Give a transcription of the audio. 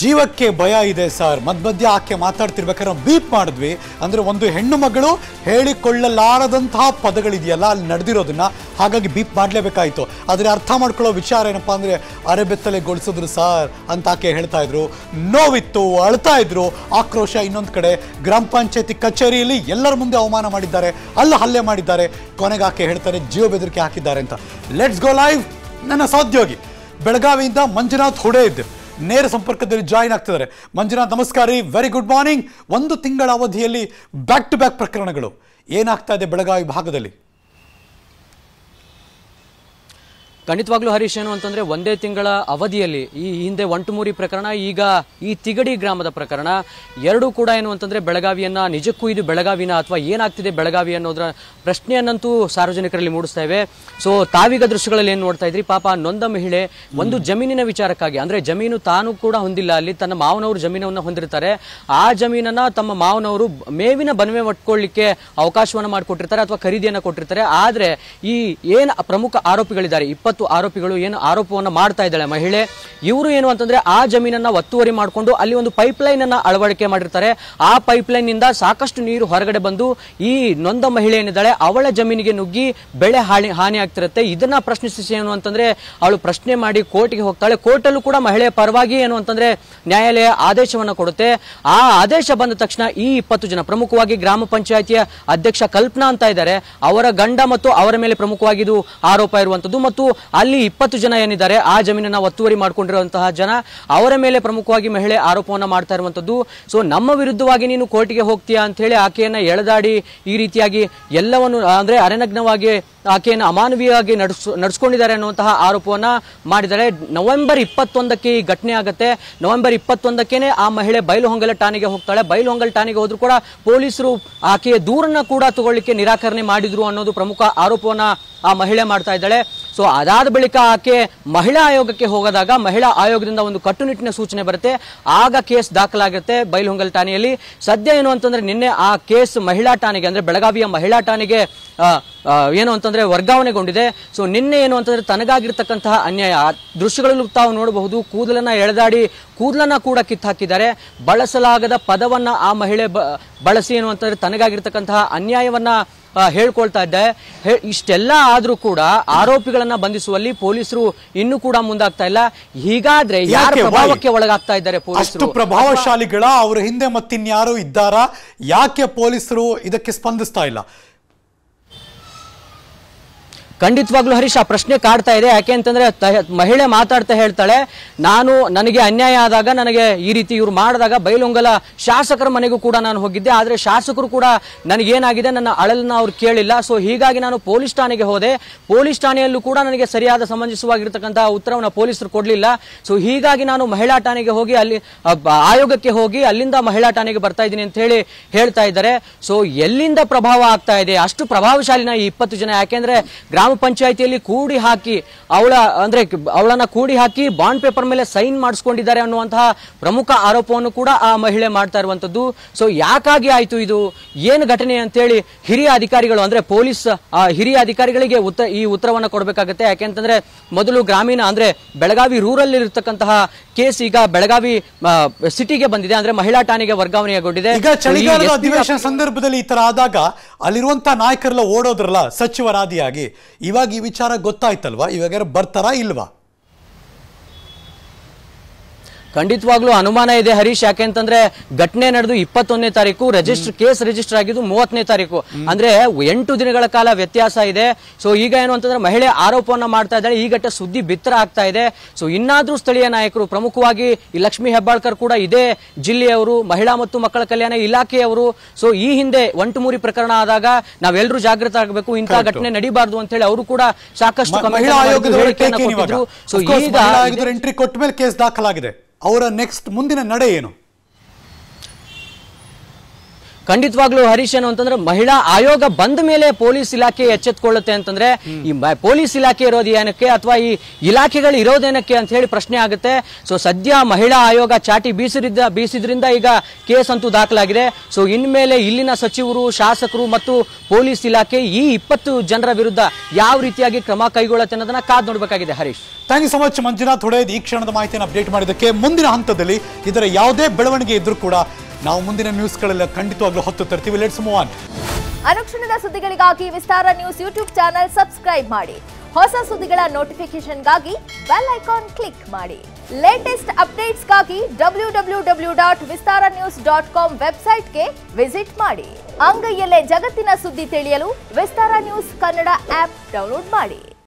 ಜೀವಕ್ಕೆ ಭಯ ಇದೆ ಸರ್ ಮಧ್ಯ ಆಕೆ ಮಾತಾಡ್ತಿರ್ಬೇಕಾದ್ರೆ ಬೀಪ್ ಮಾಡಿದ್ವಿ ಅಂದರೆ ಒಂದು ಹೆಣ್ಣು ಮಗಳು ಹೇಳಿಕೊಳ್ಳಲಾರದಂತಹ ಪದಗಳಿದೆಯಲ್ಲ ಅಲ್ಲಿ ನಡೆದಿರೋದನ್ನ ಹಾಗಾಗಿ ಬೀಪ್ ಮಾಡಲೇಬೇಕಾಯಿತು ಆದರೆ ಅರ್ಥ ಮಾಡ್ಕೊಳ್ಳೋ ವಿಚಾರ ಏನಪ್ಪ ಅಂದರೆ ಗೊಳಿಸಿದ್ರು ಸರ್ ಅಂತ ಆಕೆ ಹೇಳ್ತಾ ಇದ್ರು ನೋವಿತ್ತು ಅಳ್ತಾ ಇದ್ರು ಆಕ್ರೋಶ ಇನ್ನೊಂದು ಕಡೆ ಗ್ರಾಮ ಪಂಚಾಯತಿ ಕಚೇರಿಯಲ್ಲಿ ಎಲ್ಲರ ಮುಂದೆ ಅವಮಾನ ಮಾಡಿದ್ದಾರೆ ಅಲ್ಲಿ ಹಲ್ಲೆ ಮಾಡಿದ್ದಾರೆ ಕೊನೆಗೆ ಆಕೆ ಹೇಳ್ತಾರೆ ಜೀವ ಬೆದರಿಕೆ ಹಾಕಿದ್ದಾರೆ ಅಂತ ಲೆಟ್ಸ್ ಗೋ ಲೈವ್ ನನ್ನ ಸಹೋದ್ಯೋಗಿ ಬೆಳಗಾವಿಯಿಂದ ಮಂಜುನಾಥ್ ಹುಡೇ ಇದ್ದೆ ನೇರ ಸಂಪರ್ಕದಲ್ಲಿ ಜಾಯಿನ್ ಆಗ್ತಿದ್ದಾರೆ ಮಂಜುನಾಥ್ ನಮಸ್ಕಾರ ವೆರಿ ಗುಡ್ ಮಾರ್ನಿಂಗ್ ಒಂದು ತಿಂಗಳ ಅವಧಿಯಲ್ಲಿ ಬ್ಯಾಕ್ ಟು ಬ್ಯಾಕ್ ಪ್ರಕರಣಗಳು ಏನಾಗ್ತಾ ಇದೆ ಬೆಳಗಾವಿ ಭಾಗದಲ್ಲಿ ಖಂಡಿತವಾಗ್ಲೂ ಹರೀಶ್ ಏನು ಅಂತಂದ್ರೆ ಒಂದೇ ತಿಂಗಳ ಅವಧಿಯಲ್ಲಿ ಈ ಹಿಂದೆ ಒಂಟುಮೂರಿ ಪ್ರಕರಣ ಈಗ ಈ ತಿಗಡಿ ಗ್ರಾಮದ ಪ್ರಕರಣ ಎರಡೂ ಕೂಡ ಏನು ಅಂತಂದ್ರೆ ಬೆಳಗಾವಿಯನ್ನ ನಿಜಕ್ಕೂ ಇದು ಬೆಳಗಾವಿನ ಅಥವಾ ಏನಾಗ್ತಿದೆ ಬೆಳಗಾವಿ ಅನ್ನೋದ್ರ ಪ್ರಶ್ನೆಯನ್ನಂತೂ ಸಾರ್ವಜನಿಕರಲ್ಲಿ ಮೂಡಿಸ್ತಾ ಇವೆ ಸೊ ತಾವೀಗ ದೃಶ್ಯಗಳಲ್ಲಿ ಏನು ನೋಡ್ತಾ ಇದ್ರಿ ಪಾಪ ನೊಂದ ಮಹಿಳೆ ಒಂದು ಜಮೀನಿನ ವಿಚಾರಕ್ಕಾಗಿ ಅಂದ್ರೆ ಜಮೀನು ತಾನು ಕೂಡ ಹೊಂದಿಲ್ಲ ಅಲ್ಲಿ ತನ್ನ ಮಾವನವರು ಜಮೀನನ್ನು ಹೊಂದಿರ್ತಾರೆ ಆ ಜಮೀನನ್ನ ತಮ್ಮ ಮಾವನವರು ಮೇವಿನ ಬನ್ವೆ ಒಟ್ಕೊಳ್ಳಿಕ್ಕೆ ಅವಕಾಶವನ್ನು ಮಾಡಿಕೊಟ್ಟಿರ್ತಾರೆ ಅಥವಾ ಖರೀದಿಯನ್ನು ಕೊಟ್ಟಿರ್ತಾರೆ ಆದ್ರೆ ಈ ಏನು ಪ್ರಮುಖ ಆರೋಪಿಗಳಿದ್ದಾರೆ ಇಪ್ಪತ್ತು ಒಂಬತ್ತು ಆರೋಪಿಗಳು ಏನು ಆರೋಪವನ್ನು ಮಾಡ್ತಾ ಇದ್ದಾಳೆ ಮಹಿಳೆ ಇವರು ಏನು ಅಂತಂದ್ರೆ ಆ ಜಮೀನನ್ನ ಒತ್ತುವರಿ ಮಾಡಿಕೊಂಡು ಅಲ್ಲಿ ಒಂದು ಪೈಪ್ಲೈನ್ ಅನ್ನ ಅಳವಡಿಕೆ ಮಾಡಿರ್ತಾರೆ ಆ ಪೈಪ್ಲೈನ್ ನಿಂದ ಸಾಕಷ್ಟು ನೀರು ಹೊರಗಡೆ ಬಂದು ಈ ನೊಂದ ಮಹಿಳೆ ಏನಿದ್ದಾಳೆ ಅವಳ ಜಮೀನಿಗೆ ನುಗ್ಗಿ ಬೆಳೆ ಹಾನಿ ಹಾನಿ ಆಗ್ತಿರುತ್ತೆ ಇದನ್ನ ಪ್ರಶ್ನಿಸಿ ಏನು ಅಂತಂದ್ರೆ ಅವಳು ಪ್ರಶ್ನೆ ಮಾಡಿ ಕೋರ್ಟ್ಗೆ ಹೋಗ್ತಾಳೆ ಕೋರ್ಟಲ್ಲೂ ಕೂಡ ಮಹಿಳೆಯ ಪರವಾಗಿ ಏನು ಅಂತಂದ್ರೆ ನ್ಯಾಯಾಲಯ ಆದೇಶವನ್ನು ಕೊಡುತ್ತೆ ಆ ಆದೇಶ ಬಂದ ತಕ್ಷಣ ಈ ಇಪ್ಪತ್ತು ಜನ ಪ್ರಮುಖವಾಗಿ ಗ್ರಾಮ ಪಂಚಾಯಿತಿಯ ಅಧ್ಯಕ್ಷ ಕಲ್ಪನಾ ಅಂತ ಇದ್ದಾರೆ ಅವರ ಗಂಡ ಮತ್ತು ಅವರ ಮೇಲೆ ಪ್ರಮುಖವಾಗಿ ಇದು ಆರೋಪ ಇರುವಂತದ್ದು ಮತ್ತು ಅಲ್ಲಿ ಇಪ್ಪತ್ತು ಜನ ಏನಿದ್ದಾರೆ ಆ ಜಮೀನನ್ನ ಒತ್ತುವರಿ ಮಾಡಿಕೊಂಡಿರುವಂತಹ ಜನ ಅವರ ಮೇಲೆ ಪ್ರಮುಖವಾಗಿ ಮಹಿಳೆ ಆರೋಪವನ್ನು ಮಾಡ್ತಾ ಇರುವಂತದ್ದು ಸೊ ನಮ್ಮ ವಿರುದ್ಧವಾಗಿ ನೀನು ಕೋರ್ಟ್ಗೆ ಹೋಗ್ತೀಯಾ ಅಂತ ಹೇಳಿ ಆಕೆಯನ್ನ ಎಳೆದಾಡಿ ಈ ರೀತಿಯಾಗಿ ಎಲ್ಲವನ್ನು ಅಂದ್ರೆ ಅರೆನಗ್ನವಾಗಿ ಆಕೆಯನ್ನು ಅಮಾನವೀಯವಾಗಿ ನಡೆಸ್ ನಡೆಸ್ಕೊಂಡಿದ್ದಾರೆ ಅನ್ನುವಂತಹ ಆರೋಪವನ್ನ ಮಾಡಿದ್ದಾರೆ ನವೆಂಬರ್ ಇಪ್ಪತ್ತೊಂದಕ್ಕೆ ಈ ಘಟನೆ ಆಗುತ್ತೆ ನವೆಂಬರ್ ಇಪ್ಪತ್ತೊಂದಕ್ಕೇನೆ ಆ ಮಹಿಳೆ ಬೈಲುಹೊಂಗಲ ಠಾಣೆಗೆ ಹೋಗ್ತಾಳೆ ಹೊಂಗಲ್ ಠಾಣೆಗೆ ಹೋದ್ರು ಕೂಡ ಪೊಲೀಸರು ಆಕೆಯ ದೂರನ್ನ ಕೂಡ ತಗೊಳ್ಳಿಕ್ಕೆ ನಿರಾಕರಣೆ ಮಾಡಿದ್ರು ಅನ್ನೋದು ಪ್ರಮುಖ ಆರೋಪವನ್ನ ಆ ಮಹಿಳೆ ಮಾಡ್ತಾ ಇದ್ದಾಳೆ ಸೊ ಅದಾದ ಬಳಿಕ ಆಕೆ ಮಹಿಳಾ ಆಯೋಗಕ್ಕೆ ಹೋಗದಾಗ ಮಹಿಳಾ ಆಯೋಗದಿಂದ ಒಂದು ಕಟ್ಟುನಿಟ್ಟಿನ ಸೂಚನೆ ಬರುತ್ತೆ ಆಗ ಕೇಸ್ ದಾಖಲಾಗಿರುತ್ತೆ ಬೈಲಹೊಂಗಲ್ ಠಾಣೆಯಲ್ಲಿ ಸದ್ಯ ಏನು ಅಂತಂದ್ರೆ ನಿನ್ನೆ ಆ ಕೇಸ್ ಮಹಿಳಾ ಠಾಣೆಗೆ ಅಂದ್ರೆ ಬೆಳಗಾವಿಯ ಮಹಿಳಾ ಠಾಣೆಗೆ ಏನು ಅಂತಂದ್ರೆ ವರ್ಗಾವಣೆಗೊಂಡಿದೆ ಸೊ ನಿನ್ನೆ ಏನು ಅಂತಂದ್ರೆ ತನಗಾಗಿರ್ತಕ್ಕಂತಹ ಅನ್ಯಾಯ ದೃಶ್ಯಗಳಲ್ಲೂ ತಾವು ನೋಡಬಹುದು ಕೂದಲನ್ನ ಎಳೆದಾಡಿ ಕೂದಲನ್ನ ಕೂಡ ಕಿತ್ತಾಕಿದ್ದಾರೆ ಬಳಸಲಾಗದ ಪದವನ್ನ ಆ ಮಹಿಳೆ ಬಳಸಿ ಏನು ಅಂತಂದ್ರೆ ತನಗಾಗಿರ್ತಕ್ಕಂತಹ ಅನ್ಯಾಯವನ್ನ ಹೇಳ್ಕೊಳ್ತಾ ಇದ್ದೆ ಇಷ್ಟೆಲ್ಲ ಆದ್ರೂ ಕೂಡ ಆರೋಪಿಗಳನ್ನ ಬಂಧಿಸುವಲ್ಲಿ ಪೊಲೀಸರು ಇನ್ನು ಕೂಡ ಮುಂದಾಗ್ತಾ ಇಲ್ಲ ಹೀಗಾದ್ರೆ ಯಾರು ಪ್ರಭಾವಕ್ಕೆ ಒಳಗಾಗ್ತಾ ಇದ್ದಾರೆ ಪೊಲೀಸರು ಪ್ರಭಾವಶಾಲಿಗಳ ಅವರ ಹಿಂದೆ ಮತ್ತಿನ್ಯಾರು ಇದ್ದಾರಾ ಯಾಕೆ ಪೊಲೀಸರು ಇದಕ್ಕೆ ಸ್ಪಂದಿಸ್ತಾ ಇಲ್ಲ ಖಂಡಿತವಾಗ್ಲೂ ಹರೀಶ್ ಆ ಪ್ರಶ್ನೆ ಕಾಡ್ತಾ ಇದೆ ಯಾಕೆ ಅಂತಂದ್ರೆ ಮಹಿಳೆ ಮಾತಾಡ್ತಾ ಹೇಳ್ತಾಳೆ ನಾನು ನನಗೆ ಅನ್ಯಾಯ ಆದಾಗ ನನಗೆ ಈ ರೀತಿ ಇವ್ರು ಮಾಡಿದಾಗ ಬೈಲೊಂಗಲ ಶಾಸಕರ ಮನೆಗೂ ಕೂಡ ನಾನು ಹೋಗಿದ್ದೆ ಆದರೆ ಶಾಸಕರು ಕೂಡ ನನಗೇನಾಗಿದೆ ನನ್ನ ಅಳಲನ್ನ ಅವ್ರು ಕೇಳಿಲ್ಲ ಸೊ ಹೀಗಾಗಿ ನಾನು ಪೊಲೀಸ್ ಠಾಣೆಗೆ ಹೋದೆ ಪೊಲೀಸ್ ಠಾಣೆಯಲ್ಲೂ ಕೂಡ ನನಗೆ ಸರಿಯಾದ ಸಂಬಂಧಿಸುವಾಗಿರ್ತಕ್ಕಂತಹ ಉತ್ತರವನ್ನು ಪೊಲೀಸರು ಕೊಡಲಿಲ್ಲ ಸೊ ಹೀಗಾಗಿ ನಾನು ಮಹಿಳಾ ಠಾಣೆಗೆ ಹೋಗಿ ಅಲ್ಲಿ ಆಯೋಗಕ್ಕೆ ಹೋಗಿ ಅಲ್ಲಿಂದ ಮಹಿಳಾ ಠಾಣೆಗೆ ಬರ್ತಾ ಇದ್ದೀನಿ ಅಂತ ಹೇಳಿ ಹೇಳ್ತಾ ಇದ್ದಾರೆ ಸೊ ಎಲ್ಲಿಂದ ಪ್ರಭಾವ ಆಗ್ತಾ ಇದೆ ಅಷ್ಟು ಪ್ರಭಾವಶಾಲಿನ ಈ ಇಪ್ಪತ್ತು ಜನ ಯಾಕೆಂದ್ರೆ ಗ್ರಾಮ ಗ್ರಾಮ ಪಂಚಾಯಿತಿಯಲ್ಲಿ ಕೂಡಿ ಹಾಕಿ ಅವಳ ಅಂದ್ರೆ ಅವಳನ್ನ ಕೂಡಿ ಹಾಕಿ ಬಾಂಡ್ ಪೇಪರ್ ಮೇಲೆ ಸೈನ್ ಮಾಡಿಸ್ಕೊಂಡಿದ್ದಾರೆ ಅನ್ನುವಂತಹ ಪ್ರಮುಖ ಆರೋಪವನ್ನು ಕೂಡ ಆ ಮಹಿಳೆ ಮಾಡ್ತಾ ಇರುವಂತದ್ದು ಸೊ ಯಾಕಾಗಿ ಆಯ್ತು ಇದು ಏನು ಘಟನೆ ಅಂತ ಹೇಳಿ ಹಿರಿಯ ಅಧಿಕಾರಿಗಳು ಅಂದ್ರೆ ಪೊಲೀಸ್ ಹಿರಿಯ ಅಧಿಕಾರಿಗಳಿಗೆ ಉತ್ತರ ಈ ಉತ್ತರವನ್ನು ಕೊಡಬೇಕಾಗುತ್ತೆ ಯಾಕೆಂತಂದ್ರೆ ಮೊದಲು ಗ್ರಾಮೀಣ ಅಂದ್ರೆ ಬೆಳಗಾವಿ ರೂರಲ್ ಇರತಕ್ಕಂತಹ ಕೇಸ್ ಈಗ ಬೆಳಗಾವಿ ಸಿಟಿಗೆ ಬಂದಿದೆ ಅಂದ್ರೆ ಮಹಿಳಾ ಠಾಣೆಗೆ ವರ್ಗಾವಣೆಯಾಗೊಂಡಿದೆ ಈಗ ಸಂದರ್ಭದಲ್ಲಿ ಈ ತರ ಆದಾಗ ಅಲ್ಲಿರುವಂತಹ ನಾಯಕರೆಲ್ಲ ಓಡೋದ್ರಲ್ಲ ಸಚಿವರಾದಿಯಾಗಿ ಇವಾಗ ಈ ವಿಚಾರ ಗೊತ್ತಾಯ್ತಲ್ವಾ ಇವಾಗ ಬರ್ತಾರಾ ಇಲ್ವಾ ಖಂಡಿತವಾಗ್ಲೂ ಅನುಮಾನ ಇದೆ ಹರೀಶ್ ಯಾಕೆಂತಂದ್ರೆ ಘಟನೆ ನಡೆದು ಇಪ್ಪತ್ತೊಂದನೇ ತಾರೀಕು ರಿಜಿಸ್ಟರ್ ಕೇಸ್ ರಿಜಿಸ್ಟರ್ ಆಗಿದ್ದು ಮೂವತ್ತನೇ ತಾರೀಕು ಅಂದ್ರೆ ಎಂಟು ದಿನಗಳ ಕಾಲ ವ್ಯತ್ಯಾಸ ಇದೆ ಸೊ ಈಗ ಏನು ಅಂತಂದ್ರೆ ಮಹಿಳೆ ಆರೋಪವನ್ನ ಮಾಡ್ತಾ ಇದ್ದಾಳೆ ಈ ಘಟ್ಟ ಸುದ್ದಿ ಬಿತ್ತರ ಆಗ್ತಾ ಇದೆ ಸೊ ಇನ್ನಾದ್ರೂ ಸ್ಥಳೀಯ ನಾಯಕರು ಪ್ರಮುಖವಾಗಿ ಲಕ್ಷ್ಮೀ ಹೆಬ್ಬಾಳ್ಕರ್ ಕೂಡ ಇದೇ ಜಿಲ್ಲೆಯವರು ಮಹಿಳಾ ಮತ್ತು ಮಕ್ಕಳ ಕಲ್ಯಾಣ ಇಲಾಖೆಯವರು ಸೊ ಈ ಹಿಂದೆ ಒಂಟುಮೂರಿ ಪ್ರಕರಣ ಆದಾಗ ನಾವೆಲ್ಲರೂ ಜಾಗೃತ ಆಗಬೇಕು ಇಂತಹ ಘಟನೆ ನಡಿಬಾರ್ದು ಅಂತ ಹೇಳಿ ಅವರು ಕೂಡ ಸಾಕಷ್ಟು ಸೊ ಈಗ ಎಂಟ್ರಿ ಕೊಟ್ಟ ಮೇಲೆ ಕೇಸ್ ದಾಖಲಾಗಿದೆ ಅವರ ನೆಕ್ಸ್ಟ್ ಮುಂದಿನ ನಡೆ ಏನು ಖಂಡಿತವಾಗ್ಲೂ ಹರೀಶ್ ಏನು ಅಂತಂದ್ರೆ ಮಹಿಳಾ ಆಯೋಗ ಬಂದ ಮೇಲೆ ಪೊಲೀಸ್ ಇಲಾಖೆ ಎಚ್ಚೆತ್ಕೊಳ್ಳುತ್ತೆ ಅಂತಂದ್ರೆ ಈ ಪೊಲೀಸ್ ಇಲಾಖೆ ಇರೋದು ಏನಕ್ಕೆ ಅಥವಾ ಈ ಇಲಾಖೆಗಳು ಇರೋದೇನಕ್ಕೆ ಅಂತ ಹೇಳಿ ಪ್ರಶ್ನೆ ಆಗುತ್ತೆ ಸೊ ಸದ್ಯ ಮಹಿಳಾ ಆಯೋಗ ಚಾಟಿ ಬೀಸಿದ ಬೀಸಿದ್ರಿಂದ ಈಗ ಕೇಸ್ ಅಂತೂ ದಾಖಲಾಗಿದೆ ಸೊ ಇನ್ಮೇಲೆ ಇಲ್ಲಿನ ಸಚಿವರು ಶಾಸಕರು ಮತ್ತು ಪೊಲೀಸ್ ಇಲಾಖೆ ಈ ಇಪ್ಪತ್ತು ಜನರ ವಿರುದ್ಧ ಯಾವ ರೀತಿಯಾಗಿ ಕ್ರಮ ಕೈಗೊಳ್ಳುತ್ತೆ ಅನ್ನೋದನ್ನ ಕಾದ್ ನೋಡಬೇಕಾಗಿದೆ Harish thank you so much Manjunath ಈ ಕ್ಷಣದ ಮಾಹಿತಿಯನ್ನು ಅಪ್ಡೇಟ್ ಮಾಡಿದ್ದಕ್ಕೆ ಮುಂದಿನ ಹಂತದಲ್ಲಿ ಇದರ ಯಾವುದೇ ಬೆಳವಣಿಗೆ ಇದ್ರೂ ಕೂಡ ನಾವು ಮುಂದಿನ ನ್ಯೂಸ್ಗಳೆಲ್ಲ ಖಂಡಿತವಾಗ್ಲೂ ಹತ್ತು ತರ್ತೀವಿ ಲೆಟ್ಸ್ ಮೂವ್ ಆನ್ ಅನುಕ್ಷಣದ ಸುದ್ದಿಗಳಿಗಾಗಿ Vistara news YouTube channel subscribe ಮಾಡಿ ಹೊಸ ಸುದ್ದಿಗಳ ನೋಟಿಫಿಕೇಶನ್ಗಾಗಿ ಬೆಲ್ ಐಕಾನ್ ಕ್ಲಿಕ್ ಮಾಡಿ ಲೇಟೆಸ್ಟ್ ಅಪ್ಡೇಟ್ಸ್ಗಾಗಿ W W W dot Vistara news dot com ವೆಬ್ಸೈಟ್ಗೆ ವಿಸಿಟ್ ಮಾಡಿ ಅಂಗೈಯಲ್ಲೇ ಜಗತ್ತಿನ ಸುದ್ದಿ ತಿಳಿಯಲು Vistara news Kannada app download ಮಾಡಿ